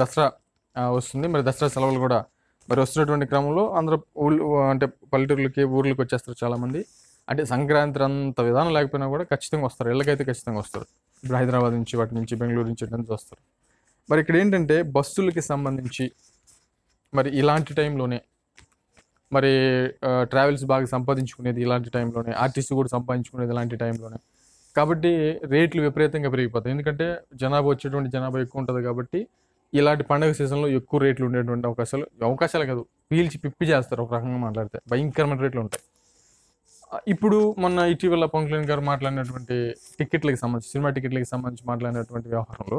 దసరా వస్తుంది మరి దసరా సెలవులు కూడా మరి వస్తున్నటువంటి క్రమంలో అందరూ ఊళ్ళు అంటే పల్లెటూర్లకి ఊర్లకి వచ్చేస్తారు చాలామంది అంటే సంక్రాంతి అంత విధానం లేకపోయినా కూడా ఖచ్చితంగా వస్తారు ఇళ్ళకైతే ఖచ్చితంగా వస్తారు ఇప్పుడు హైదరాబాద్ నుంచి వాటి నుంచి బెంగళూరు నుంచి నుంచి వస్తారు మరి ఇక్కడ ఏంటంటే బస్సులకి సంబంధించి మరి ఇలాంటి టైంలోనే మరి ట్రావెల్స్ బాగా సంపాదించుకునేది ఇలాంటి టైంలోనే ఆర్టీసీ కూడా సంపాదించుకునేది ఇలాంటి టైంలోనే కాబట్టి రేట్లు విపరీతంగా పెరిగిపోతాయి ఎందుకంటే జనాభా వచ్చేటువంటి జనాభా ఎక్కువ ఉంటుంది కాబట్టి ఇలాంటి పండుగ సీజన్లో ఎక్కువ రేట్లు ఉండేటువంటి అవకాశాలు అవకాశాలు కాదు పీల్చి పిప్పి చేస్తారు ఒక రకంగా మాట్లాడితే భయంకరమైన రేట్లు ఉంటాయి ఇప్పుడు మొన్న ఇటీవల పవన్ కళ్యాణ్ గారు మాట్లాడినటువంటి టికెట్లకు సంబంధించి సినిమా టికెట్లకు సంబంధించి మాట్లాడినటువంటి వ్యవహారంలో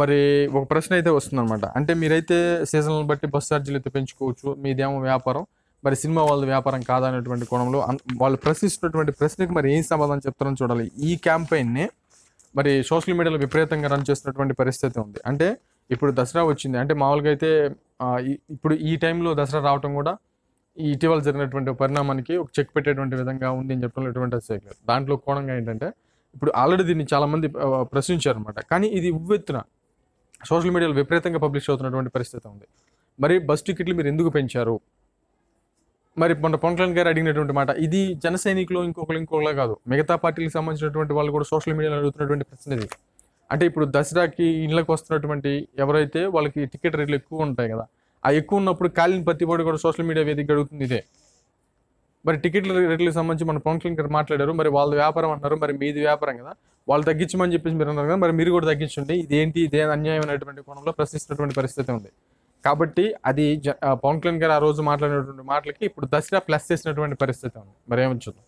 మరి ఒక ప్రశ్న అయితే వస్తుందన్నమాట అంటే మీరైతే సీజన్లను బట్టి బస్ ఛార్జీలు అయితే పెంచుకోవచ్చు మీదేమో వ్యాపారం మరి సినిమా వాళ్ళ వ్యాపారం అనేటువంటి కోణంలో వాళ్ళు ప్రశ్నిస్తున్నటువంటి ప్రశ్నకి మరి ఏం సమాధానం చెప్తారని చూడాలి ఈ క్యాంపెయిన్ని మరి సోషల్ మీడియాలో విపరీతంగా రన్ చేస్తున్నటువంటి పరిస్థితి ఉంది అంటే ఇప్పుడు దసరా వచ్చింది అంటే మామూలుగా అయితే ఇప్పుడు ఈ టైంలో దసరా రావటం కూడా ఇటీవల జరిగినటువంటి పరిణామానికి ఒక చెక్ పెట్టేటువంటి విధంగా ఉంది అని చెప్పడంలో ఎటువంటి అసలు దాంట్లో కోణంగా ఏంటంటే ఇప్పుడు ఆల్రెడీ దీన్ని చాలామంది ప్రశ్నించారు అనమాట కానీ ఇది ఉవ్వెత్తున సోషల్ మీడియాలో విపరీతంగా పబ్లిష్ అవుతున్నటువంటి పరిస్థితి ఉంది మరి బస్ టికెట్లు మీరు ఎందుకు పెంచారు మరి మొన్న పవన్ కళ్యాణ్ గారు అడిగినటువంటి మాట ఇది జన సైనికులు ఇంకొకరు ఇంకొకలా కాదు మిగతా పార్టీలకు సంబంధించినటువంటి వాళ్ళు కూడా సోషల్ మీడియాలో అడుగుతున్నటువంటి ప్రశ్న ఇది అంటే ఇప్పుడు దసరాకి ఇండ్లకు వస్తున్నటువంటి ఎవరైతే వాళ్ళకి టికెట్ రేట్లు ఎక్కువ ఉంటాయి కదా ఆ ఎక్కువ ఉన్నప్పుడు కాలిన ప్రతిపాడు కూడా సోషల్ మీడియా వేదిక అడుగుతుంది ఇదే మరి టికెట్ల రేట్లకు సంబంధించి మన పవన్ కళ్యాణ్ గారు మాట్లాడారు మరి వాళ్ళ వ్యాపారం అన్నారు మరి మీది వ్యాపారం కదా వాళ్ళు తగ్గించమని చెప్పేసి మీరు అన్నారు కదా మరి మీరు కూడా తగ్గించండి ఇదేంటి ఇదే అన్యాయం అనేటువంటి కోణంలో ప్రశ్నిస్తున్నటువంటి పరిస్థితి ఉంది కాబట్టి అది పవన్ కళ్యాణ్ గారు ఆ రోజు మాట్లాడినటువంటి మాటలకి ఇప్పుడు దసరా ప్లస్ చేసినటువంటి పరిస్థితి ఉంది మరి చూద్దాం